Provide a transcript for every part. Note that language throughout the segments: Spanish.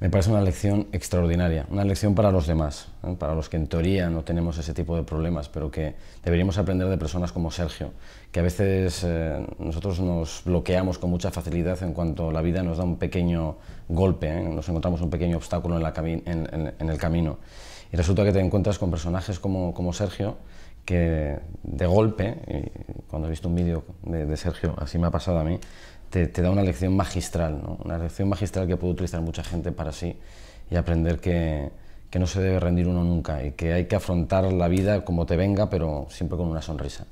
me parece una lección extraordinaria, una lección para los demás, para los que en teoría no tenemos ese tipo de problemas, pero que deberíamos aprender de personas como Sergio, que a veces eh, nosotros nos bloqueamos con mucha facilidad en cuanto la vida nos da un pequeño golpe, ¿eh? nos encontramos un pequeño obstáculo en, el camino. Y resulta que te encuentras con personajes como, Sergio, que de golpe, cuando he visto un vídeo de Sergio, así me ha pasado a mí, te, da una lección magistral, una lección magistral que puede utilizar mucha gente para sí y aprender que, no se debe rendir uno nunca y que hay que afrontar la vida como te venga, pero siempre con una sonrisa.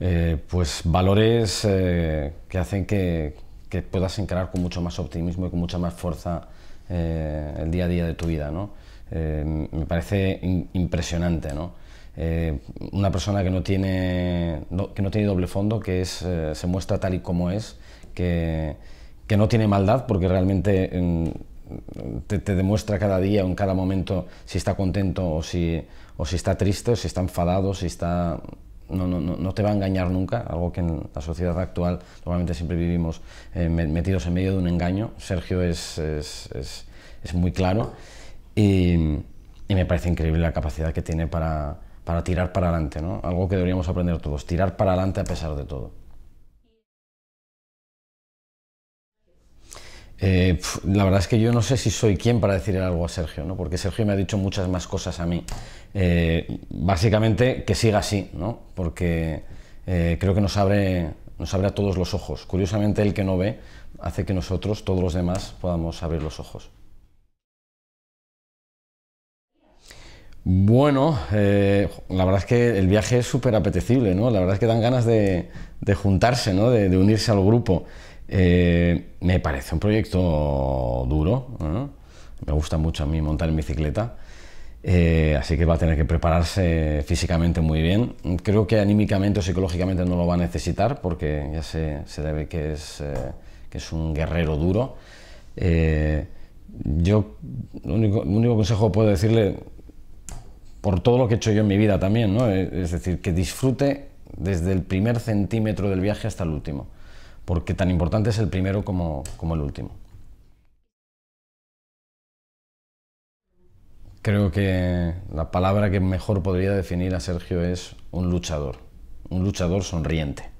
Eh, pues valores eh, que hacen que, puedas encarar con mucho más optimismo y con mucha más fuerza eh, el día a día de tu vida. me parece impresionante. ¿no? Eh, una persona que no, tiene, que no tiene doble fondo, que es, eh, se muestra tal y como es, que, que no tiene maldad, porque realmente te, demuestra cada día o en cada momento si está contento o si, o si está triste, si está enfadado, si está... No, no, no te va a engañar nunca, algo que en la sociedad actual normalmente siempre vivimos eh, metidos en medio de un engaño. Sergio es, es, es, muy claro y me parece increíble la capacidad que tiene para, para tirar para adelante, ¿no? Algo que deberíamos aprender todos, tirar para adelante a pesar de todo. Eh, la verdad es que yo no sé si soy quien para decir algo a Sergio, ¿no? porque Sergio me ha dicho muchas más cosas a mí. Eh, básicamente que siga así, porque eh, creo que nos abre a todos los ojos. Curiosamente, el que no ve hace que nosotros, todos los demás, podamos abrir los ojos. Bueno, eh, la verdad es que el viaje es súper apetecible, ¿no? La verdad es que dan ganas de, juntarse, ¿no? De, unirse al grupo. Eh, me parece un proyecto duro, Me gusta mucho a mí montar en bicicleta. Eh, así que va a tener que prepararse físicamente muy bien. Creo que anímicamente o psicológicamente no lo va a necesitar porque ya se, debe que es, es un guerrero duro. yo, el único consejo que puedo decirle, por todo lo que he hecho yo en mi vida también, ¿no? Eh, es decir, que disfrute desde el primer centímetro del viaje hasta el último, porque tan importante es el primero como, como el último. Creo que la palabra que mejor podría definir a Sergio es un luchador, un luchador sonriente.